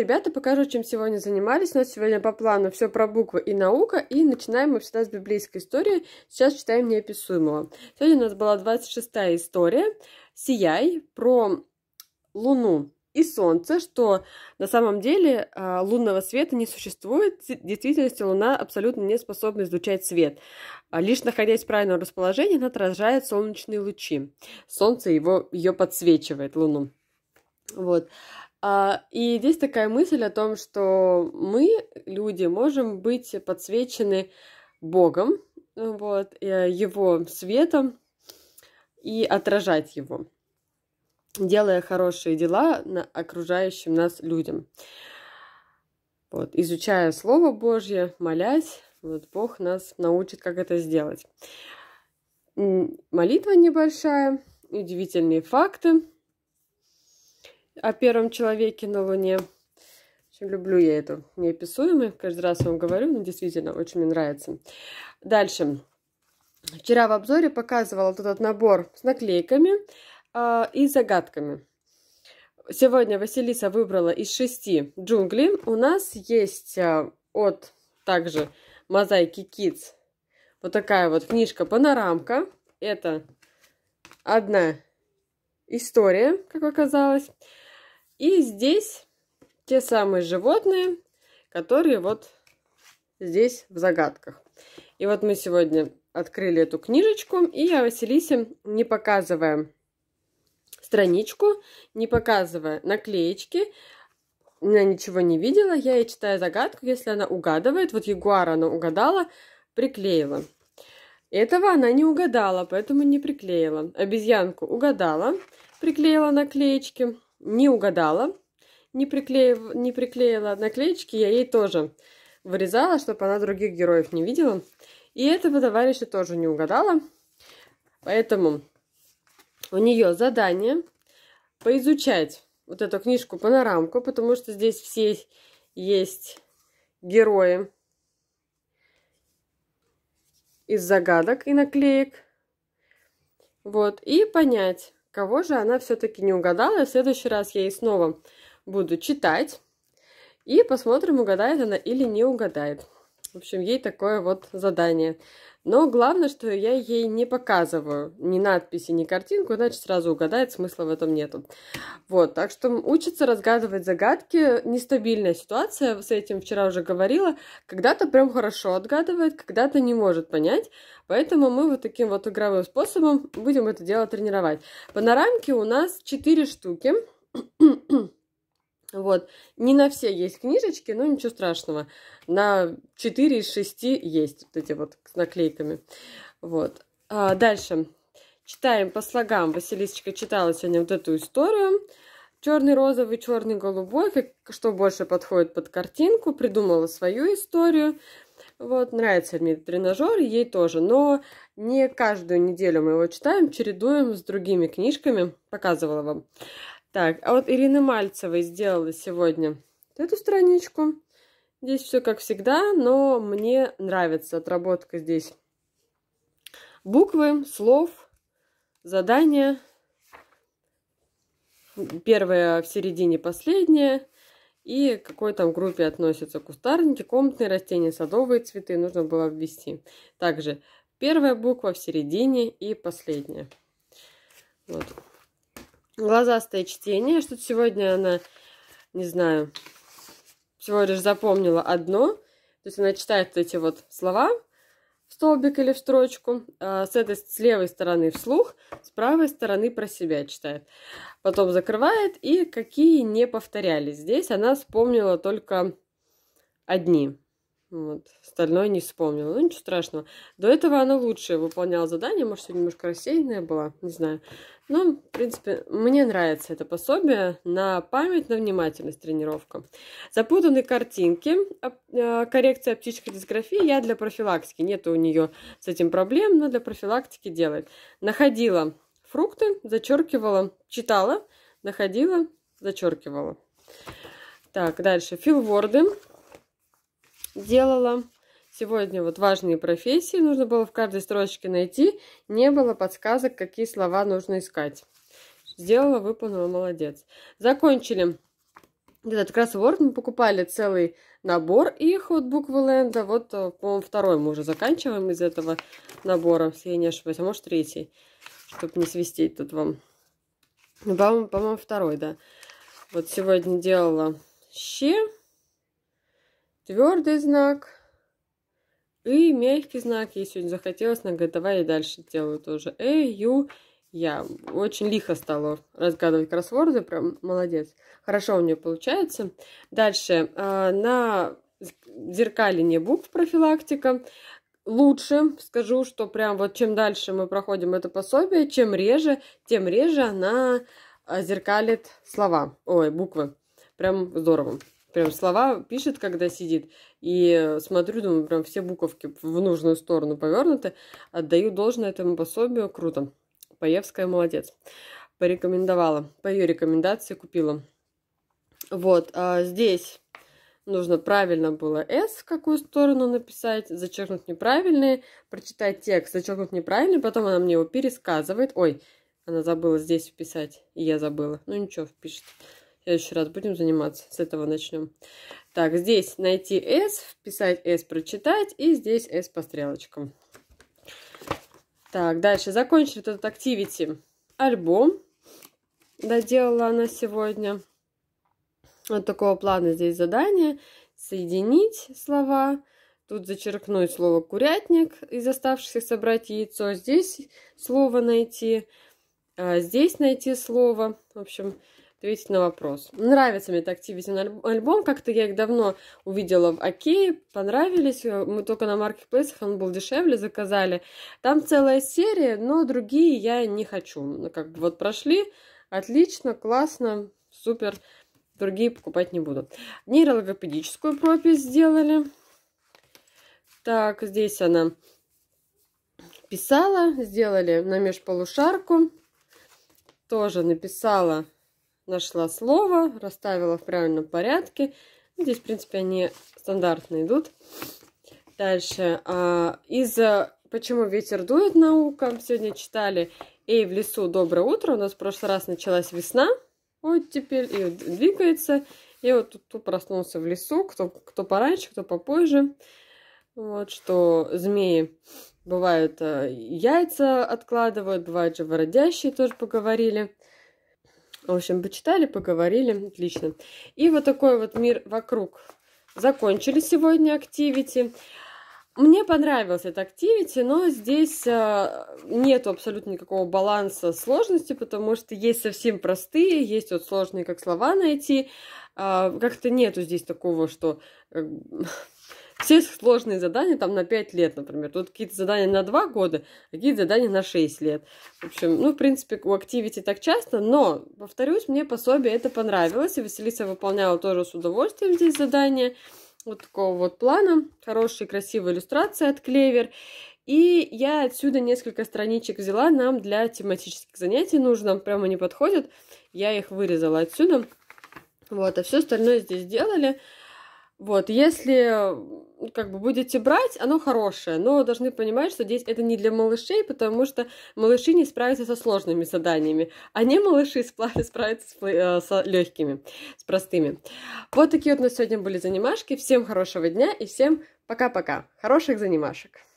Ребята покажу, чем сегодня занимались. У нас сегодня по плану все про буквы и наука. И начинаем мы всегда с библейской истории. Сейчас читаем неописуемого. Сегодня у нас была 26-я история. Сияй про Луну и Солнце, что на самом деле а, лунного света не существует. В действительности Луна абсолютно не способна излучать свет. А лишь находясь в правильном расположении, она отражает солнечные лучи. Солнце его, ее подсвечивает, Луну. Вот. А, и здесь такая мысль о том, что мы, люди, можем быть подсвечены Богом, вот, э, Его светом и отражать его, делая хорошие дела на окружающим нас людям. Вот, изучая Слово Божье, молясь, вот Бог нас научит, как это сделать. Молитва небольшая, удивительные факты – о первом человеке на Луне. Очень люблю я эту неописуемую. Каждый раз вам говорю, но действительно очень мне нравится. Дальше. Вчера в обзоре показывала вот этот набор с наклейками э, и загадками. Сегодня Василиса выбрала из шести джунглей. У нас есть э, от также мозаики Kids вот такая вот книжка-панорамка. Это одна история, как оказалось. И здесь те самые животные, которые вот здесь в загадках. И вот мы сегодня открыли эту книжечку, и я Василисе, не показывая страничку, не показывая наклеечки, она ничего не видела, я ей читаю загадку, если она угадывает, вот ягуар она угадала, приклеила. Этого она не угадала, поэтому не приклеила. Обезьянку угадала, приклеила наклеечки не угадала, не, приклеив, не приклеила наклеечки, я ей тоже вырезала, чтобы она других героев не видела. И этого товарища тоже не угадала. Поэтому у нее задание поизучать вот эту книжку-панорамку, потому что здесь все есть герои из загадок и наклеек. Вот, и понять, кого же она все-таки не угадала. В следующий раз я ей снова буду читать. И посмотрим, угадает она или не угадает. В общем, ей такое вот задание. Но главное, что я ей не показываю ни надписи, ни картинку, иначе сразу угадает, смысла в этом нету. Вот, так что учится разгадывать загадки. Нестабильная ситуация, с этим вчера уже говорила. Когда-то прям хорошо отгадывает, когда-то не может понять. Поэтому мы вот таким вот игровым способом будем это дело тренировать. Панорамки у нас 4 штуки. Вот. Не на все есть книжечки, но ничего страшного. На 4 из 6 есть вот эти вот с наклейками. Вот. А дальше. Читаем по слогам. Василисочка читала сегодня вот эту историю. Черный, розовый, черный, голубой. Как, что больше подходит под картинку. Придумала свою историю. Вот, нравится мне тренажер, ей тоже. Но не каждую неделю мы его читаем, чередуем с другими книжками. Показывала вам. Так, а вот Ирина Мальцевой сделала сегодня эту страничку. Здесь все как всегда, но мне нравится отработка здесь. Буквы, слов, задания. Первое в середине, последнее. И к какой там группе относятся кустарники, комнатные растения, садовые цветы. Нужно было ввести. Также первая буква в середине и последняя. Вот глазастое чтение. Что-то сегодня она, не знаю, всего лишь запомнила одно. То есть она читает эти вот слова в столбик или в строчку. А с этой, с левой стороны вслух, с правой стороны про себя читает. Потом закрывает. И какие не повторялись. Здесь она вспомнила только одни. Вот. Остальное не вспомнила. Ну, ничего страшного. До этого она лучше выполняла задание. Может, сегодня немножко рассеянная была, не знаю. Но, в принципе, мне нравится это пособие. На память, на внимательность тренировка. Запутанные картинки. Э, коррекция оптической дисграфии. Я для профилактики. Нет у нее с этим проблем, но для профилактики делает. Находила фрукты, зачеркивала, читала, находила, зачеркивала. Так, дальше. Филворды делала. Сегодня вот важные профессии, нужно было в каждой строчке найти, не было подсказок, какие слова нужно искать. Сделала, выполнила, молодец. Закончили этот кроссворд, мы покупали целый набор их от буквы Ленда. Вот, э, по-моему, второй мы уже заканчиваем из этого набора, если я не ошибаюсь, а может третий, чтобы не свистеть тут вам. По-моему, по второй, да. Вот сегодня делала щи твердый знак и мягкий знак. если сегодня захотелось, она давай я дальше делаю тоже. Э, ю, я. Очень лихо стало разгадывать кроссворды, прям молодец. Хорошо у нее получается. Дальше, а, на зеркалине букв профилактика. Лучше скажу, что прям вот чем дальше мы проходим это пособие, чем реже, тем реже она а, зеркалит слова, ой, буквы. Прям здорово прям слова пишет, когда сидит. И э, смотрю, думаю, прям все буковки в нужную сторону повернуты. Отдаю должное этому пособию. Круто. Паевская молодец. Порекомендовала. По ее рекомендации купила. Вот, а здесь нужно правильно было S, в какую сторону написать, зачеркнуть неправильные, прочитать текст, зачеркнуть неправильный, потом она мне его пересказывает. Ой, она забыла здесь вписать, и я забыла. Ну ничего, впишет следующий раз будем заниматься. С этого начнем. Так, здесь найти S, вписать S, прочитать. И здесь S по стрелочкам. Так, дальше. Закончили этот активити альбом. Доделала она сегодня. Вот такого плана здесь задание. Соединить слова. Тут зачеркнуть слово «курятник» из оставшихся собрать яйцо. Здесь слово найти. А, здесь найти слово. В общем, ответить на вопрос. Нравится мне этот Activision альбом, как-то я их давно увидела в Окей, понравились, э, мы только на маркетплейсах, он был дешевле, заказали. Там целая серия, но другие я не хочу. Ну, как бы вот прошли, отлично, классно, супер, другие покупать не буду. Нейрологопедическую пропись сделали. Так, здесь она писала, сделали на межполушарку, тоже написала нашла слово, расставила в правильном порядке. Ну, здесь, в принципе, они стандартно идут. Дальше. А, из за «Почему ветер дует наука» сегодня читали «Эй, в лесу, доброе утро». У нас в прошлый раз началась весна. Вот теперь и двигается. И вот тут, тут проснулся в лесу, кто, кто пораньше, кто попозже. Вот что змеи бывают а, яйца откладывают, бывают же вородящие, тоже поговорили. В общем, почитали, поговорили, отлично. И вот такой вот мир вокруг. Закончили сегодня активити. Мне понравился этот активити, но здесь э, нет абсолютно никакого баланса сложности, потому что есть совсем простые, есть вот сложные, как слова найти. Э, как-то нету здесь такого, что э, все сложные задания там на 5 лет, например. Тут какие-то задания на 2 года, а какие-то задания на 6 лет. В общем, ну, в принципе, у Activity так часто, но, повторюсь, мне пособие это понравилось, и Василиса выполняла тоже с удовольствием здесь задания вот такого вот плана. Хорошие, красивые иллюстрации от Клевер. И я отсюда несколько страничек взяла, нам для тематических занятий нужно, прямо не подходит, Я их вырезала отсюда. Вот, а все остальное здесь делали. Вот, если как бы будете брать, оно хорошее, но должны понимать, что здесь это не для малышей, потому что малыши не справятся со сложными заданиями, а не малыши справятся с, э, с легкими, с простыми. Вот такие вот у нас сегодня были занимашки. Всем хорошего дня и всем пока-пока. Хороших занимашек!